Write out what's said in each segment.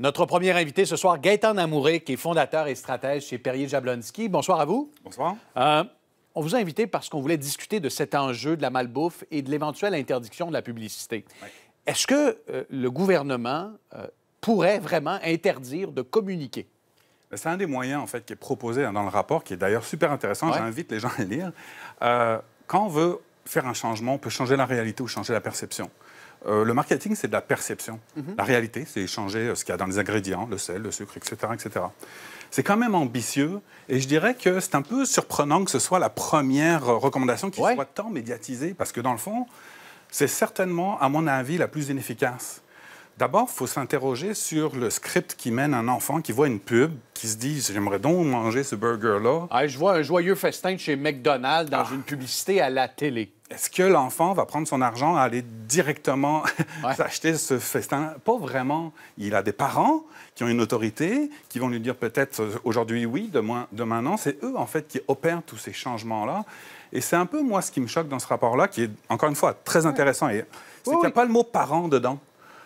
Notre premier invité ce soir, Gaëtan Amouré, qui est fondateur et stratège chez Perrier Jablonski. Bonsoir à vous. Bonsoir. Euh, on vous a invité parce qu'on voulait discuter de cet enjeu de la malbouffe et de l'éventuelle interdiction de la publicité. Est-ce que euh, le gouvernement euh, pourrait vraiment interdire de communiquer? Ben, c'est un des moyens, en fait, qui est proposé dans le rapport, qui est d'ailleurs super intéressant. J'invite les gens à lire. quand on veut faire un changement, on peut changer la réalité ou changer la perception. Euh, le marketing, c'est de la perception. Mhm. La réalité, c'est échanger euh, ce qu'il y a dans les ingrédients, le sel, le sucre, etc. etc. C'est quand même ambitieux et je dirais que c'est un peu surprenant que ce soit la première euh, recommandation qui soit tant médiatisée parce que dans le fond, c'est certainement, à mon avis, la plus inefficace. D'abord, il faut s'interroger sur le script qui mène un enfant qui voit une pub qui se disent J'aimerais donc manger ce burger-là. Ah, je vois un joyeux festin de chez McDonald's dans ah. une publicité à la télé. Est-ce que l'enfant va prendre son argent à aller directement s'acheter ce festin? Pas vraiment. Il a des parents qui ont une autorité, qui vont lui dire peut-être euh, aujourd'hui oui, demain, demain non. C'est eux, en fait, qui opèrent tous ces changements-là. Et c'est un peu, moi, ce qui me choque dans ce rapport-là, qui est, encore une fois, très intéressant. Et c'est qu'il n'y a pas le mot parent dedans.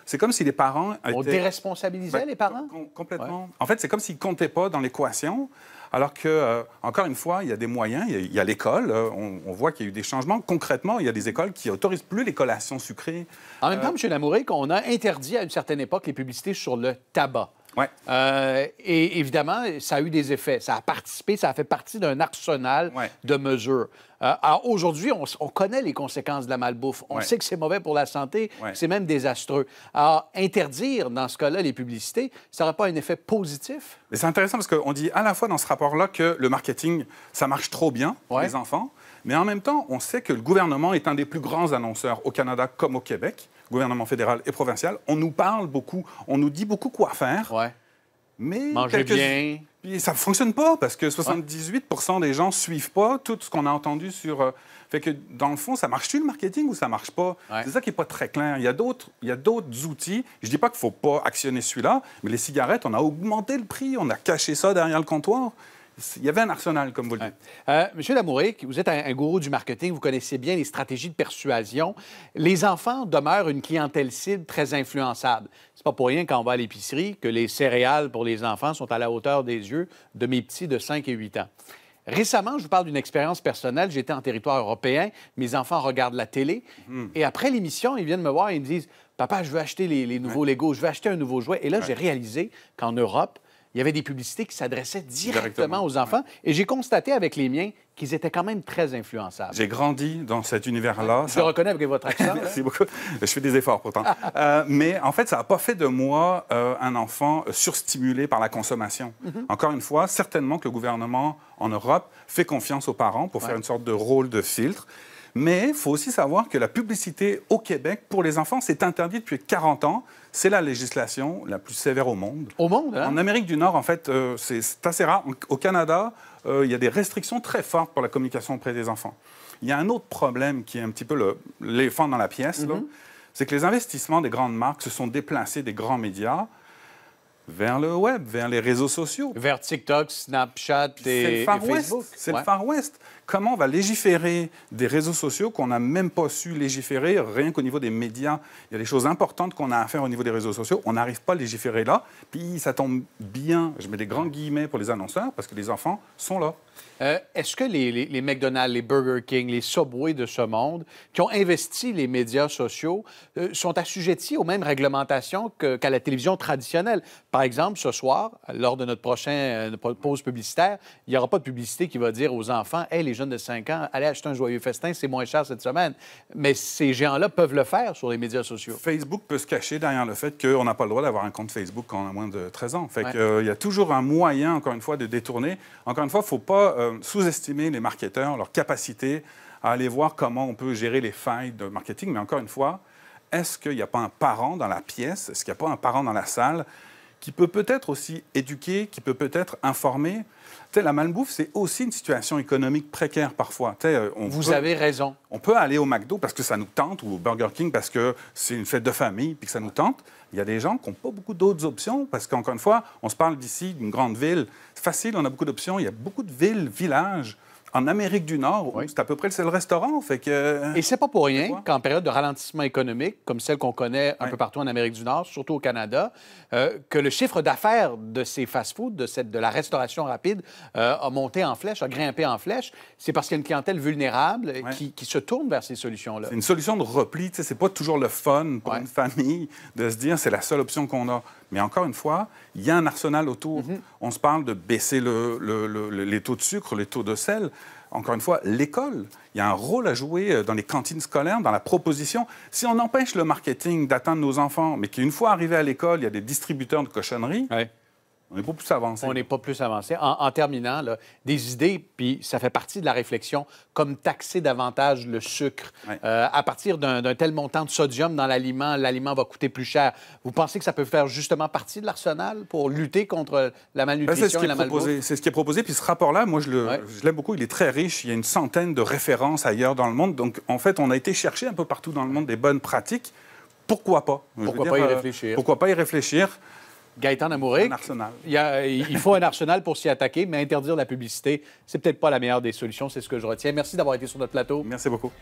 C'est comme si les parents. Étaient... On déresponsabilisait ben, les parents? complètement. En fait, c'est comme s'ils ne comptaient pas dans l'équation. Alors que, euh, encore une fois, il y a des moyens, il y a, l'école, euh, on, voit qu'il y a eu des changements. Concrètement, il y a des écoles qui autorisent plus les collations sucrées. En même temps, euh, M. quand qu'on a interdit à une certaine époque les publicités sur le tabac. Euh, et évidemment, ça a eu des effets. Ça a participé, ça a fait partie d'un arsenal de mesures. Euh, Aujourd'hui, on, connaît les conséquences de la malbouffe. On sait que c'est mauvais pour la santé, c'est même désastreux. Alors, interdire, dans ce cas-là, les publicités, ça n'aurait pas un effet positif? C'est intéressant parce qu'on dit à la fois dans ce rapport-là que le marketing, ça marche trop bien pour les enfants, mais en même temps, on sait que le gouvernement est un des plus grands annonceurs au Canada comme au Québec, gouvernement fédéral et provincial. On nous parle beaucoup, on nous dit beaucoup quoi faire. Ouais. Mais Mangez bien. Puis ça ne fonctionne pas parce que 78 des gens ne suivent pas tout ce qu'on a entendu sur. Euh, fait que dans le fond, ça marche-tu le marketing ou ça marche pas? C'est ça qui n'est pas très clair. Il y d'autres, il y a d'autres outils. Je ne dis pas qu'il ne faut pas actionner celui-là, mais les cigarettes, on a augmenté le prix, on a caché ça derrière le comptoir il y avait un arsenal, comme vous le dites. Euh, Monsieur Lamouric, vous êtes un, gourou du marketing, vous connaissez bien les stratégies de persuasion. Les enfants demeurent une clientèle cible très influençable. C'est pas pour rien qu'on va à l'épicerie que les céréales pour les enfants sont à la hauteur des yeux de mes petits de 5 et 8 ans. Récemment, je vous parle d'une expérience personnelle. J'étais en territoire européen. Mes enfants regardent la télé. Hmm. Et après l'émission, ils viennent me voir et me disent Papa, je veux acheter les, nouveaux Legos. je veux acheter un nouveau jouet. Et là, j'ai réalisé qu'en Europe, il y avait des publicités qui s'adressaient directement, aux enfants. Et j'ai constaté avec les miens qu'ils étaient quand même très influençables. J'ai grandi dans cet univers-là. Je reconnais avec votre accent. Merci beaucoup. Je fais des efforts pourtant. Euh, mais en fait, ça n'a pas fait de moi euh, un enfant euh, surstimulé par la consommation. Mhm. Encore une fois, certainement que le gouvernement en Europe fait confiance aux parents pour faire une sorte de rôle de filtre. Mais il faut aussi savoir que la publicité au Québec pour les enfants, c'est interdit depuis 40 ans. C'est la législation la plus sévère au monde. Au monde, hein? En Amérique du Nord, en fait, euh, c'est assez rare. Au Canada, euh, il y a des restrictions très fortes pour la communication auprès des enfants. Il y a un autre problème qui est un petit peu l'éléphant dans la pièce, mm-hmm. c'est que les investissements des grandes marques se sont déplacés des grands médias vers le web, vers les réseaux sociaux. Vers TikTok, Snapchat et, C'est Far C'est le Far West. Comment on va légiférer des réseaux sociaux qu'on n'a même pas su légiférer, rien qu'au niveau des médias Il y a des choses importantes qu'on a à faire au niveau des réseaux sociaux. On n'arrive pas à légiférer là. Puis ça tombe bien, je mets des grands guillemets pour les annonceurs, parce que les enfants sont là. Euh, est-ce que les, McDonald's, les Burger King, les Subway de ce monde, qui ont investi les médias sociaux, euh, sont assujettis aux mêmes réglementations qu'à la télévision traditionnelle? Par exemple, ce soir, lors de notre prochaine euh, pause publicitaire, il n'y aura pas de publicité qui va dire aux enfants les jeunes de 5 ans, allez acheter un joyeux festin, c'est moins cher cette semaine. Mais ces géants-là peuvent le faire sur les médias sociaux. Facebook peut se cacher derrière le fait qu'on n'a pas le droit d'avoir un compte Facebook quand on a moins de 13 ans. Fait euh, y a toujours un moyen, encore une fois, de détourner. Encore une fois, il ne faut pas euh, sous-estimer les marketeurs, leur capacité à aller voir comment on peut gérer les failles de marketing. Mais encore une fois, est-ce qu'il n'y a pas un parent dans la pièce? Est-ce qu'il n'y a pas un parent dans la salle qui peut peut-être aussi éduquer, qui peut peut-être informer. la malbouffe, c'est aussi une situation économique précaire parfois. Euh, on Vous avez raison. On peut aller au McDo parce que ça nous tente, ou au Burger King parce que c'est une fête de famille puis que ça nous tente. Il y a des gens qui n'ont pas beaucoup d'autres options parce qu'encore une fois, on se parle d'ici, d'une grande ville. facile, on a beaucoup d'options. Il y a beaucoup de villes, villages en Amérique du Nord, c'est à peu près le seul restaurant. Fait que... Euh, Et c'est pas pour rien qu'en période de ralentissement économique, comme celle qu'on connaît un peu partout en Amérique du Nord, surtout au Canada, euh, que le chiffre d'affaires de ces fast-foods, de, cette, de la restauration rapide, euh, a monté en flèche, a grimpé en flèche. C'est parce qu'il y a une clientèle vulnérable qui, qui, se tourne vers ces solutions-là. C'est une solution de repli. C'est pas toujours le fun pour une famille de se dire c'est la seule option qu'on a. Mais encore une fois, il y a un arsenal autour. Mm-hmm. On se parle de baisser le, le, les taux de sucre, les taux de sel encore une fois, l'école. Il y a un rôle à jouer euh, dans les cantines scolaires, dans la proposition. Si on empêche le marketing d'atteindre nos enfants, mais qu'une fois arrivé à l'école, il y a des distributeurs de cochonneries, on n'est pas plus avancé. On n'est pas plus avancé. En, terminant, des idées, puis ça fait partie de la réflexion, comme taxer davantage le sucre. Euh, à partir d'un tel montant de sodium dans l'aliment, l'aliment va coûter plus cher. Vous pensez que ça peut faire justement partie de l'arsenal pour lutter contre la ben, malnutrition et la C'est ce qui est proposé. Puis ce rapport-là, moi, je l'aime beaucoup. Il est très riche. Il y a une centaine de références ailleurs dans le monde. Donc, en fait, on a été chercher un peu partout dans le monde des bonnes pratiques. Pourquoi pas? Pourquoi pas y euh, réfléchir? Pourquoi pas y réfléchir? Gaëtan Amouré. Il, il, faut un arsenal pour s'y attaquer, mais interdire la publicité, c'est peut-être pas la meilleure des solutions. C'est ce que je retiens. Merci d'avoir été sur notre plateau. Merci beaucoup.